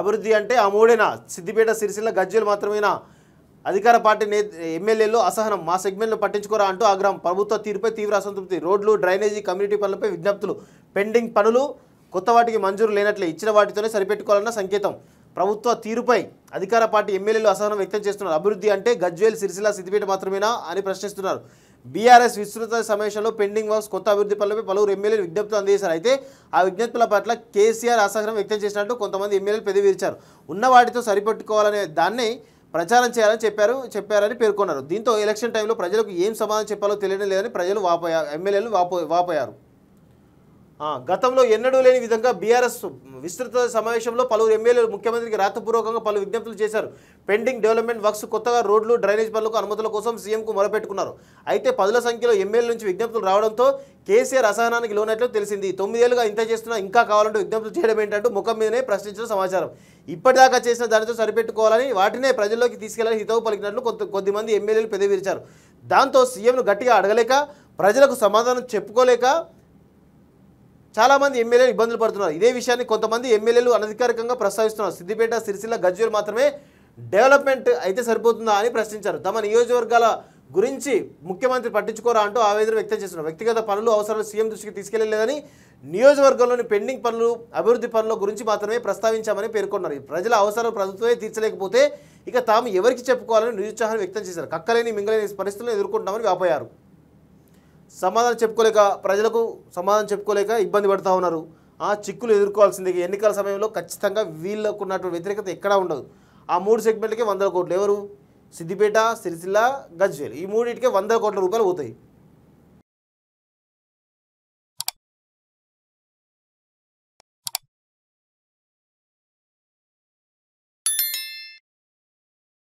అభివృద్ధి అంటే ఆ మూడేనా సిద్దిపేట సిరిసిల్ల గజ్జలు మాత్రమేనా అధికార పార్టీ నే ఎమ్మెల్యేలు అసహనం మా సెగ్మెంట్లో పట్టించుకోరా అంటూ ఆగ్రహం ప్రభుత్వ తీరుపై తీవ్ర అసంతృప్తి రోడ్లు డ్రైనేజీ కమ్యూనిటీ పనులపై విజ్ఞప్తులు పెండింగ్ పనులు కొత్త వాటికి మంజూరు లేనట్లే ఇచ్చిన వాటితోనే సరిపెట్టుకోవాలన్న సంకేతం ప్రభుత్వ తీరుపై అధికార పార్టీ ఎమ్మెల్యేలు అసహనం వ్యక్తం చేస్తున్నారు అభివృద్ధి అంటే గజ్వేల్ సిరిసిల్ల సిద్దిపేట మాత్రమేనా అని ప్రశ్నిస్తున్నారు బీఆర్ఎస్ విస్తృత సమావేశంలో పెండింగ్ వర్క్స్ కొత్త అభివృద్ధి పనులపై పలువురు ఎమ్మెల్యేలు విజ్ఞప్తులు అందజేశారు అయితే ఆ విజ్ఞప్తుల పట్ల కేసీఆర్ అసహనం వ్యక్తం చేసినట్టు కొంతమంది ఎమ్మెల్యేలు పెదవిరిచారు ఉన్న వాటితో సరిపెట్టుకోవాలనే దాన్ని ప్రచారం చేయాలని చెప్పారు చెప్పారని పేర్కొన్నారు దీంతో ఎలక్షన్ టైంలో ప్రజలకు ఏం సమాధానం చెప్పాలో తెలియడం లేదని ప్రజలు వాపోయారు ఎమ్మెల్యేలు వాపో వాపోయారు గతంలో ఎన్నడూ లేని విధంగా బీఆర్ఎస్ విస్తృత సమావేశంలో పలువురు ఎమ్మెల్యేలు ముఖ్యమంత్రికి రాతపూర్వకంగా పలు విజ్ఞప్తులు చేశారు పెండింగ్ డెవలప్మెంట్ వర్క్స్ కొత్తగా రోడ్లు డ్రైనేజ్ పనులకు అనుమతుల కోసం సీఎంకు మొరపెట్టుకున్నారు అయితే పదుల సంఖ్యలో ఎమ్మెల్యేల నుంచి విజ్ఞప్తులు రావడంతో కేసీఆర్ అసహనానికి లోనట్లు తెలిసింది తొమ్మిదేళ్లుగా ఇంత చేస్తున్నా ఇంకా కావాలంటూ విజ్ఞప్తులు చేయడం ఏంటంటూ ముఖం మీదనే ప్రశ్నించిన సమాచారం ఇప్పటిదాకా చేసిన దానితో సరిపెట్టుకోవాలని వాటినే ప్రజల్లోకి తీసుకెళ్లాలని హితవు పలికినట్లు కొంత కొద్దిమంది ఎమ్మెల్యేలు పెదవిరిచారు దాంతో సీఎంను గట్టిగా అడగలేక ప్రజలకు సమాధానం చెప్పుకోలేక చాలామంది ఎమ్మెల్యేలు ఇబ్బందులు పడుతున్నారు ఇదే విషయాన్ని కొంతమంది ఎమ్మెల్యేలు అనధికారికంగా ప్రస్తావిస్తున్నారు సిద్దిపేట సిరిసిల్ల గజ్వేల్ మాత్రమే డెవలప్మెంట్ అయితే సరిపోతుందా అని ప్రశ్నించారు తమ నియోజకవర్గాల గురించి ముఖ్యమంత్రి పట్టించుకోరా అంటూ ఆవేదన వ్యక్తం చేస్తున్నారు వ్యక్తిగత పనులు అవసరాలు సీఎం దృష్టికి తీసుకెళ్లలేదని నియోజకవర్గంలోని పెండింగ్ పనులు అభివృద్ధి పనుల గురించి మాత్రమే ప్రస్తావించామని పేర్కొన్నారు ప్రజల అవసరాలు ప్రభుత్వమే తీర్చలేకపోతే ఇక తాము ఎవరికి చెప్పుకోవాలని నిరుత్సాహాన్ని వ్యక్తం చేశారు కక్కలేని మింగలేని పరిస్థితులను ఎదుర్కొంటామని వ్యాపోయారు సమాధానం చెప్పుకోలేక ప్రజలకు సమాధానం చెప్పుకోలేక ఇబ్బంది పడుతూ ఉన్నారు ఆ చిక్కులు ఎదుర్కోవాల్సిందే ఎన్నికల సమయంలో ఖచ్చితంగా వీళ్ళకు ఉన్నటువంటి వ్యతిరేకత ఎక్కడా ఉండదు ఆ మూడు సెగ్మెంట్కే వందల కోట్లు ఎవరు సిద్దిపేట సిరిసిల్ల గజ్వేల్ ఈ మూడింటికే వందల కోట్ల రూపాయలు పోతాయి